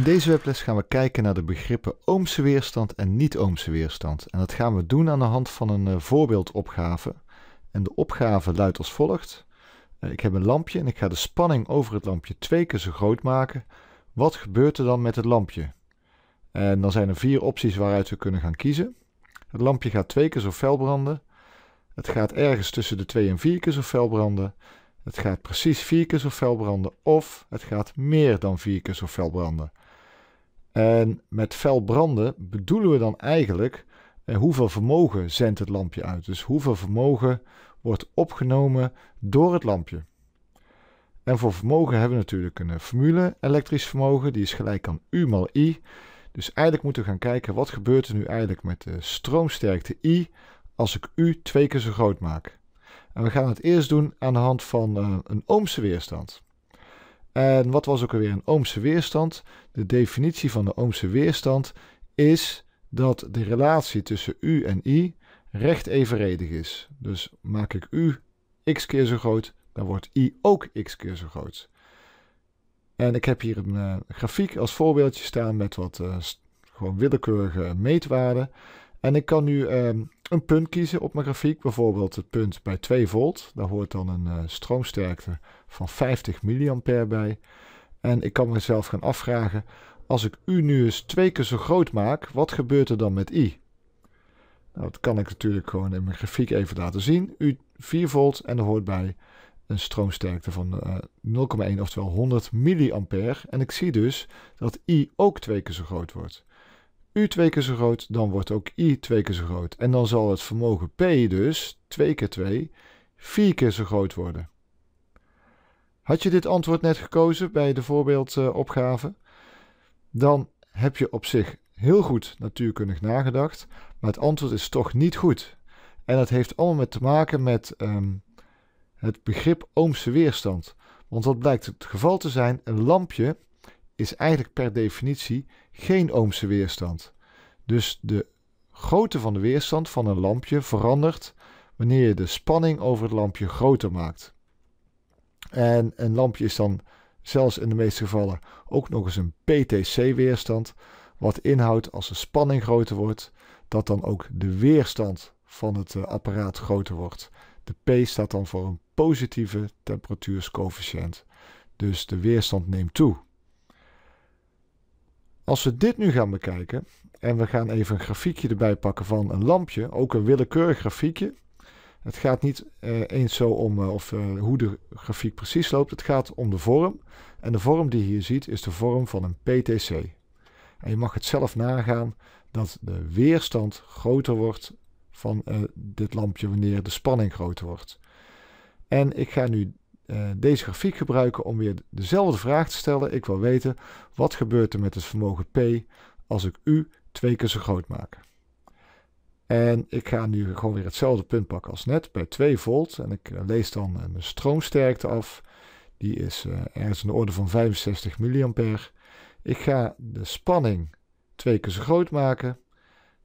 In deze webles gaan we kijken naar de begrippen oomse weerstand en niet-oomse weerstand. En dat gaan we doen aan de hand van een eh, voorbeeldopgave. En de opgave luidt als volgt. Eh, ik heb een lampje en ik ga de spanning over het lampje twee keer zo groot maken. Wat gebeurt er dan met het lampje? En dan zijn er vier opties waaruit we kunnen gaan kiezen. Het lampje gaat twee keer zo fel branden. Het gaat ergens tussen de twee en vier keer zo fel branden. Het gaat precies vier keer zo fel branden of het gaat meer dan vier keer zo fel branden. En met fel branden bedoelen we dan eigenlijk eh, hoeveel vermogen zendt het lampje uit. Dus hoeveel vermogen wordt opgenomen door het lampje. En voor vermogen hebben we natuurlijk een eh, formule, elektrisch vermogen, die is gelijk aan U mal I. Dus eigenlijk moeten we gaan kijken wat gebeurt er nu eigenlijk met de stroomsterkte I als ik U twee keer zo groot maak. En we gaan het eerst doen aan de hand van eh, een ohmse weerstand. En wat was ook alweer een Oomse weerstand? De definitie van de Oomse weerstand is dat de relatie tussen U en I recht evenredig is. Dus maak ik U x keer zo groot, dan wordt I ook x keer zo groot. En ik heb hier een eh, grafiek als voorbeeldje staan met wat eh, gewoon willekeurige meetwaarden. En ik kan nu ehm, een punt kiezen op mijn grafiek. Bijvoorbeeld het punt bij 2 volt. Daar hoort dan een eh, stroomsterkte van 50 mA bij. En ik kan mezelf gaan afvragen, als ik U nu eens twee keer zo groot maak, wat gebeurt er dan met I? Nou, dat kan ik natuurlijk gewoon in mijn grafiek even laten zien. U 4 volt en er hoort bij een stroomsterkte van 0,1 eh, oftewel 100 mA. En ik zie dus dat I ook twee keer zo groot wordt u twee keer zo groot, dan wordt ook i twee keer zo groot. En dan zal het vermogen P dus 2 keer 2 4 keer zo groot worden. Had je dit antwoord net gekozen bij de voorbeeldopgave, dan heb je op zich heel goed natuurkundig nagedacht, maar het antwoord is toch niet goed. En dat heeft allemaal met te maken met ehm, het begrip Oomse weerstand. Want wat blijkt het geval te zijn, een lampje is eigenlijk per definitie geen ohmse weerstand. Dus de grootte van de weerstand van een lampje verandert wanneer je de spanning over het lampje groter maakt. En een lampje is dan zelfs in de meeste gevallen ook nog eens een PTC-weerstand, wat inhoudt als de spanning groter wordt, dat dan ook de weerstand van het eh, apparaat groter wordt. De P staat dan voor een positieve temperatuurscoëfficiënt. Dus de weerstand neemt toe. Als we dit nu gaan bekijken en we gaan even een grafiekje erbij pakken van een lampje, ook een willekeurig grafiekje. Het gaat niet eh, eens zo om eh, of, eh, hoe de grafiek precies loopt, het gaat om de vorm. En de vorm die je hier ziet is de vorm van een PTC. En je mag het zelf nagaan dat de weerstand groter wordt van dit lampje wanneer de spanning groter wordt. En ik ga nu eh, deze grafiek gebruiken om weer dezelfde vraag te stellen. Ik wil weten, wat gebeurt er met het vermogen P als ik U twee keer zo groot maak? En ik ga nu gewoon weer hetzelfde punt pakken als net, bij 2 volt. En ik eh, lees dan eh, mijn stroomsterkte af. Die is ergens in de orde van 65 mA. Ik ga de spanning twee keer zo groot maken.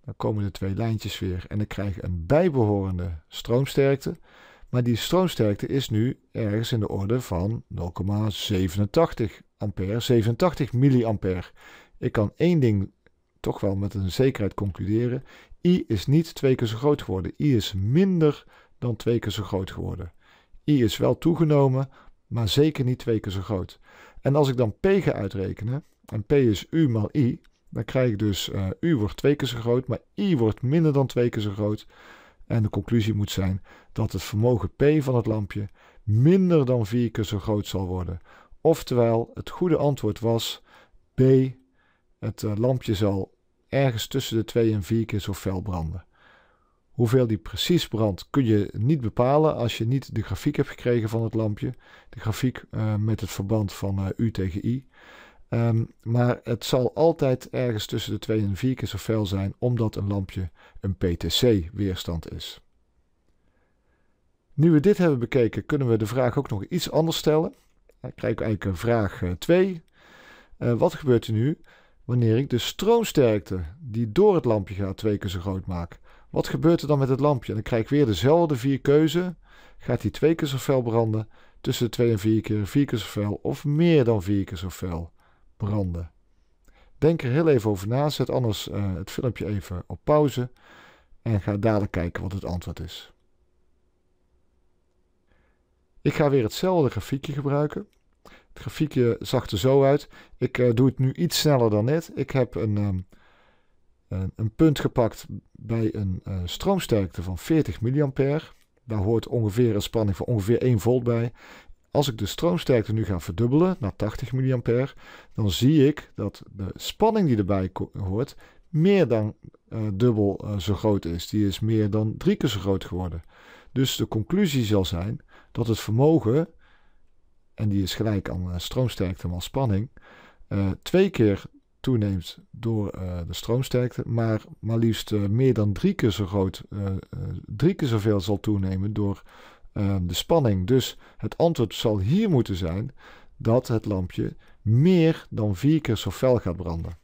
Dan komen de twee lijntjes weer en ik krijg een bijbehorende stroomsterkte. Maar die stroomsterkte is nu ergens in de orde van 0,87 ampère, 87 milliampère. Ik kan één ding toch wel met een zekerheid concluderen. I is niet twee keer zo groot geworden. I is minder dan twee keer zo groot geworden. I is wel toegenomen, maar zeker niet twee keer zo groot. En als ik dan P ga uitrekenen, en P is U maal I, dan krijg ik dus eh, U wordt twee keer zo groot, maar I wordt minder dan twee keer zo groot. En de conclusie moet zijn dat het vermogen P van het lampje minder dan 4 keer zo groot zal worden. Oftewel, het goede antwoord was B. Het eh, lampje zal ergens tussen de 2 en 4 keer zo fel branden. Hoeveel die precies brandt kun je niet bepalen als je niet de grafiek hebt gekregen van het lampje. De grafiek eh, met het verband van eh, U tegen I. Ehm, maar het zal altijd ergens tussen de 2 en 4 keer zo fel zijn, omdat een lampje een PTC-weerstand is. Nu we dit hebben bekeken, kunnen we de vraag ook nog iets anders stellen. Dan krijg ik eigenlijk vraag 2. Eh, eh, wat gebeurt er nu wanneer ik de stroomsterkte die door het lampje gaat twee keer zo groot maak? Wat gebeurt er dan met het lampje? En dan krijg ik weer dezelfde vier keuze. Gaat die twee keer zo fel branden? Tussen de 2 en 4 keer, vier keer zo fel of meer dan vier keer zo fel? branden. Denk er heel even over na. Zet anders eh, het filmpje even op pauze. En ga dadelijk kijken wat het antwoord is. Ik ga weer hetzelfde grafiekje gebruiken. Het grafiekje zag er zo uit. Ik eh, doe het nu iets sneller dan net. Ik heb een, ehm, een, punt gepakt bij een eh, stroomsterkte van 40 mA. Daar hoort ongeveer een spanning van ongeveer 1 volt bij. Als ik de stroomsterkte nu ga verdubbelen naar 80 mA, dan zie ik dat de spanning die erbij hoort meer dan eh, dubbel eh, zo groot is. Die is meer dan drie keer zo groot geworden. Dus de conclusie zal zijn dat het vermogen, en die is gelijk aan uh, stroomsterkte maal spanning, twee keer toeneemt door de stroomsterkte, maar maar liefst meer dan drie keer zo groot, drie keer zoveel zal toenemen door Ehm, de spanning. Dus het antwoord zal hier moeten zijn dat het lampje meer dan vier keer zo fel gaat branden.